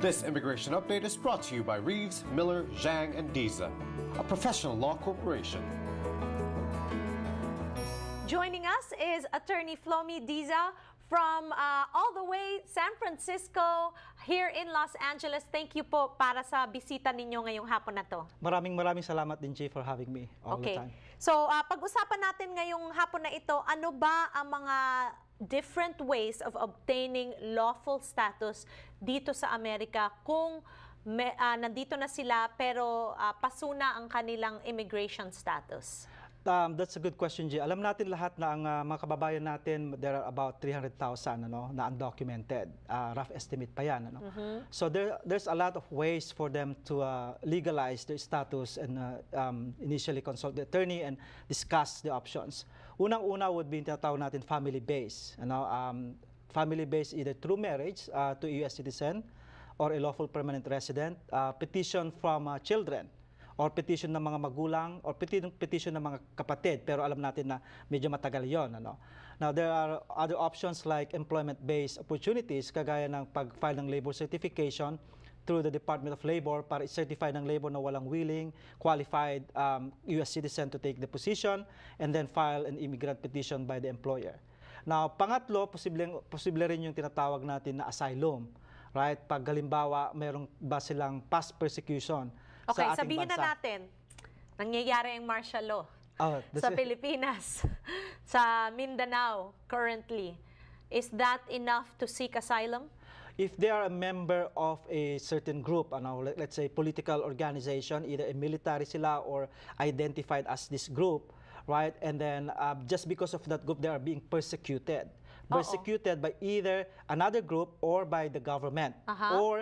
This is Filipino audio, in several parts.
This immigration update is brought to you by Reeves, Miller, Zhang, and Deza, a professional law corporation. Joining us is attorney Flomi Deza from uh, all the way San Francisco here in Los Angeles. Thank you po para sa bisita ninyo ngayong hapon na to. Maraming maraming salamat din, Jay, for having me all okay. the time. So, uh, pag-usapan natin ngayong hapon na ito, ano ba ang mga different ways of obtaining lawful status dito sa Amerika kung may, uh, nandito na sila pero uh, ah, pasuna ang kanilang immigration status? Um, that's a good question, G. Alam natin lahat na ang uh, mga kababayan natin, there are about 300,000 ano, na undocumented. Uh, rough estimate pa yan. Ano? Mm-hmm. So there, there's a lot of ways for them to uh, legalize their status and uh, um, initially consult the attorney and discuss the options. Unang-una would be tinatawag natin family base. Ano, um, family base either through marriage uh, to US citizen or a lawful permanent resident, uh, petition from uh, children or petition ng mga magulang or petition, petition ng mga kapatid pero alam natin na medyo matagal 'yon ano. Now there are other options like employment based opportunities kagaya ng pag-file ng labor certification through the Department of Labor para i-certify ng labor na walang willing, qualified um, U.S. citizen to take the position, and then file an immigrant petition by the employer. Now, pangatlo, posibleng, posible rin yung tinatawag natin na asylum. Right? Pag halimbawa, mayroong ba silang past persecution okay, sa ating bansa. Okay, sabihin na natin, nangyayari ang martial law oh, sa it. Pilipinas, sa Mindanao currently. Is that enough to seek asylum? if they are a member of a certain group, ano, let, let's say political organization, either a military sila or identified as this group, right? And then uh, just because of that group, they are being persecuted. Persecuted uh -oh. by either another group or by the government. Uh -huh. Or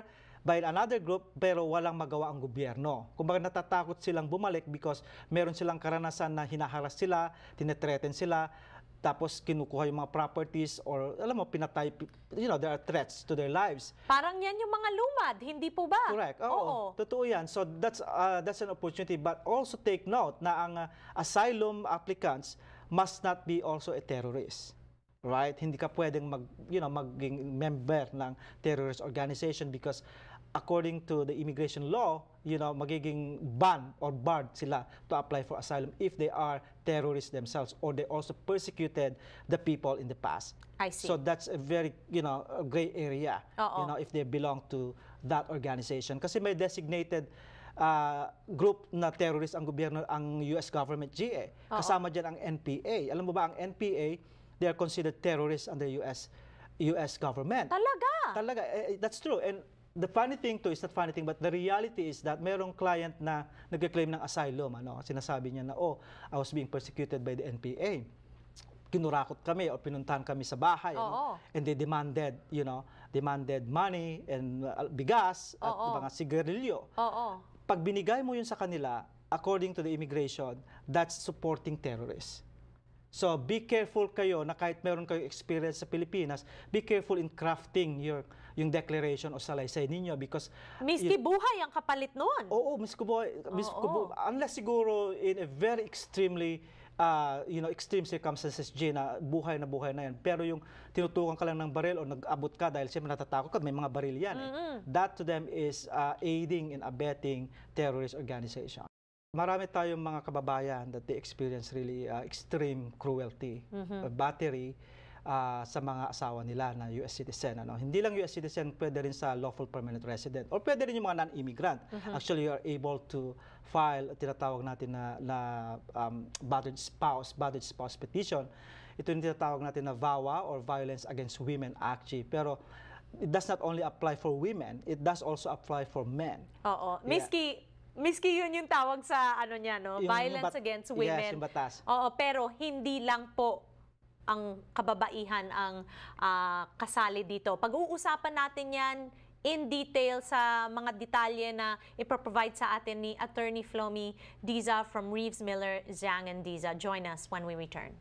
by another group pero walang magawa ang gobyerno. Kumbaga natatakot silang bumalik because meron silang karanasan na hinaharas sila, tinetreten sila, tapos kinukuha yung mga properties or alam mo pinatay you know there are threats to their lives parang yan yung mga lumad hindi po ba correct oo, oo. totoo yan so that's uh, that's an opportunity but also take note na ang uh, asylum applicants must not be also a terrorist right? Hindi ka pwedeng mag, you know, maging member ng terrorist organization because according to the immigration law, you know, magiging ban or barred sila to apply for asylum if they are terrorists themselves or they also persecuted the people in the past. I see. So that's a very, you know, a gray area, uh -oh. you know, if they belong to that organization. Kasi may designated uh, group na terrorist ang gobyerno, ang US government GA. Uh -oh. Kasama dyan ang NPA. Alam mo ba, ang NPA, they are considered terrorists under US US government. Talaga? Talaga. Eh, eh, that's true. And the funny thing to is not funny thing, but the reality is that merong client na nagka-claim ng asylum. Ano? Sinasabi niya na, oh, I was being persecuted by the NPA kinurakot kami or pinuntahan kami sa bahay oh, ano? oh. and they demanded you know demanded money and uh, bigas oh, at oh. mga sigarilyo oh, oh. pag binigay mo yun sa kanila according to the immigration that's supporting terrorists So be careful kayo na kahit meron kayo experience sa Pilipinas, be careful in crafting your yung declaration o salaysay ninyo because miski buhay ang kapalit noon. Oo, miski buhay, miski buhay, unless siguro in a very extremely uh, you know, extreme circumstances, G, na buhay na buhay na yan. Pero yung tinutukan ka lang ng baril o nag-abot ka dahil siyempre natatakot ka, may mga baril yan. Mm-hmm. That to them is uh, aiding and abetting terrorist organization. Marami tayong mga kababayan that they experience really uh, extreme cruelty, mm-hmm. Uh, battery uh, sa mga asawa nila na US citizen. Ano? Hindi lang US citizen, pwede rin sa lawful permanent resident or pwede rin yung mga non-immigrant. Mm-hmm. Actually, you are able to file, tinatawag natin na, na um, battered spouse, battered spouse petition. Ito yung tinatawag natin na VAWA or Violence Against Women Act. Pero it does not only apply for women, it does also apply for men. Oo. Miski, Miski yun yung tawag sa ano niya, no? Yung Violence bat- against women. Yes, yung batas. Oo, pero hindi lang po ang kababaihan ang uh, kasali dito. Pag-uusapan natin yan in detail sa mga detalye na ipoprovide sa atin ni Attorney Flomi Diza from Reeves Miller, Zhang and Diza. Join us when we return.